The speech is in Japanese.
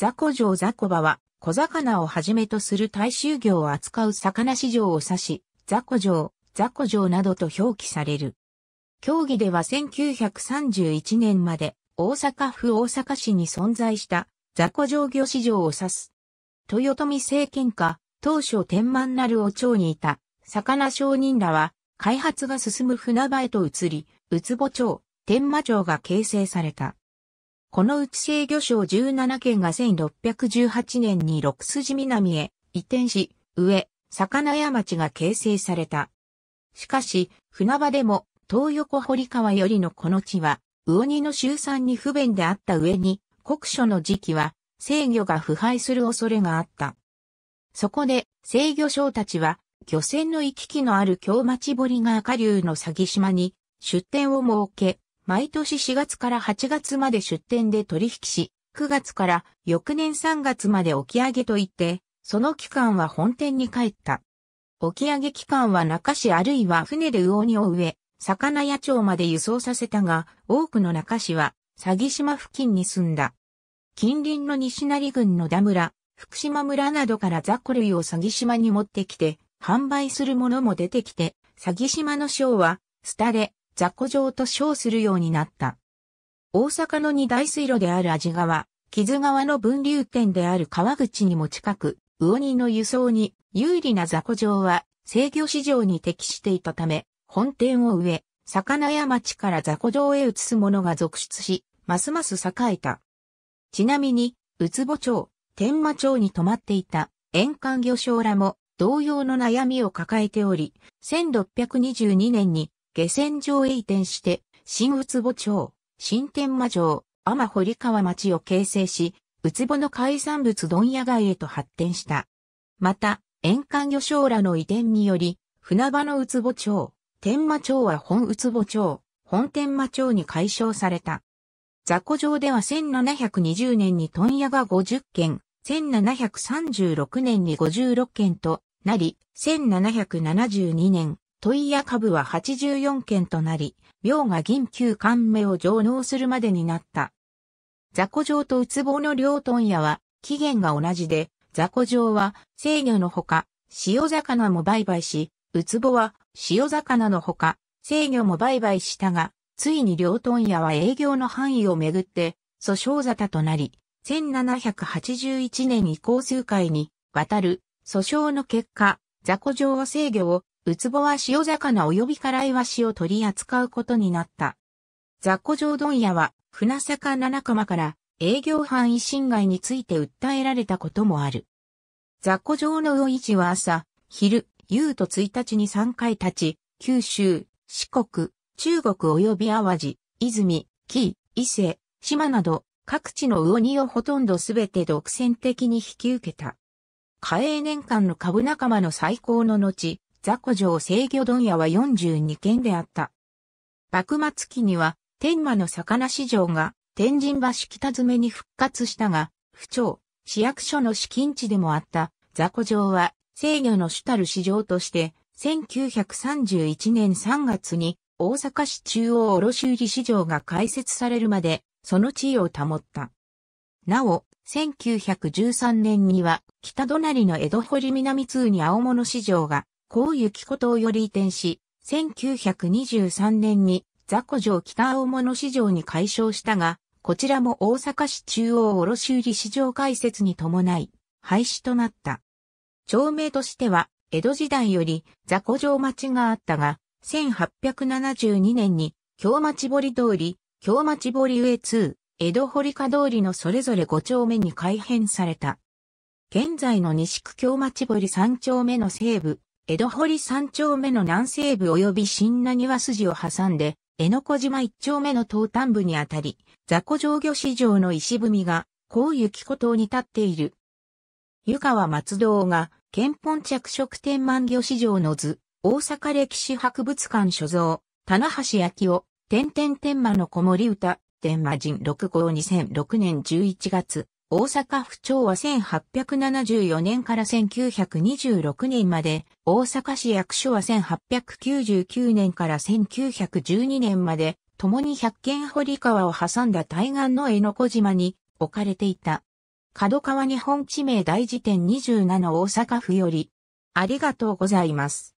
ザコ城ザコ場は、小魚をはじめとする大衆魚を扱う魚市場を指し、ザコ城、ザコ城などと表記される。競技では1931年まで大阪府大阪市に存在したザコ城魚市場を指す。豊臣政権下、当初天満なるお町にいた魚商人らは開発が進む船場へと移り、うつぼ町、天満町が形成された。このうち制御省17件が1618年に六筋南へ移転し、上、魚屋町が形成された。しかし、船場でも、東横堀川よりのこの地は、魚荷の集散に不便であった上に、国書の時期は、制御が腐敗する恐れがあった。そこで、制御省たちは、漁船の行き来のある京町堀が下流の詐欺島に、出店を設け、毎年4月から8月まで出店で取引し、9月から翌年3月まで置き上げといって、その期間は本店に帰った。置き上げ期間は中市あるいは船で魚にを植え、魚屋町まで輸送させたが、多くの中市は、詐欺島付近に住んだ。近隣の西成郡の田村、福島村などから雑魚類を詐欺島に持ってきて、販売するものも出てきて、詐欺島のシは、スタレ、雑魚状と称するようになった。大阪の二大水路である味川、木津川の分流点である川口にも近く、魚人の輸送に有利な雑魚状は制御市場に適していたため、本店を植え、魚屋町から雑魚状へ移す者が続出し、ますます栄えた。ちなみに、うつぼ町、天馬町に泊まっていた、沿岸魚商らも同様の悩みを抱えており、1622年に下船場へ移転して、新宇坪町、新天馬城、天堀川町を形成し、宇坪の海産物問屋街へと発展した。また、沿岸漁礁らの移転により、船場の宇坪町、天馬町は本宇坪町、本天馬町に解消された。雑魚城では1720年に問屋が50件、1736年に56件となり、1772年、問屋株は84件となり、明が銀九貫目を上納するまでになった。雑魚城とウツボの両問屋は、期限が同じで、雑魚城は制御のほか、塩魚も売買し、ウツボは塩魚のほか、制御も売買したが、ついに両問屋は営業の範囲をめぐって、訴訟沙汰となり、1781年に交数回に渡る訴訟の結果、雑魚城は制御をウツボは塩魚及び辛いワシを取り扱うことになった。雑魚城問屋は、船坂七釜から営業範囲侵害について訴えられたこともある。雑魚城の魚市は朝、昼、夕と1日に3回立ち、九州、四国、中国及び淡路、泉、紀伊勢、島など、各地の魚煮をほとんどすべて独占的に引き受けた。嘉永年間の株仲間の最高の後、雑魚城制御問屋は42軒であった。幕末期には、天馬の魚市場が天神橋北詰めに復活したが、府庁、市役所の資金地でもあった雑魚城は制御の主たる市場として、1931年3月に大阪市中央卸売市場が開設されるまで、その地位を保った。なお、1913年には北隣の江戸堀南通に青物市場が高雪とをより移転し、1923年に雑魚城北青物市場に改称したが、こちらも大阪市中央卸売市場開設に伴い、廃止となった。町名としては、江戸時代より雑魚城町があったが、1872年に京町堀通り、京町堀上2、江戸堀下通りのそれぞれ5丁目に改変された。現在の西区京町堀3丁目の西部、江戸堀三丁目の南西部及び新名庭筋を挟んで、江ノ小島一丁目の東端部にあたり、雑魚上魚市場の石踏みが、こゆ雪こ島に立っている。湯川松堂が、憲本着色天満魚市場の図、大阪歴史博物館所蔵、棚橋昭夫、天天天満の子守歌、天満人6号2006年11月、大阪府庁は1874年から1926年まで、大阪市役所は1899年から1912年まで、共に百軒堀川を挟んだ対岸の江ノ小島に置かれていた。角川日本地名大辞典27大阪府より、ありがとうございます。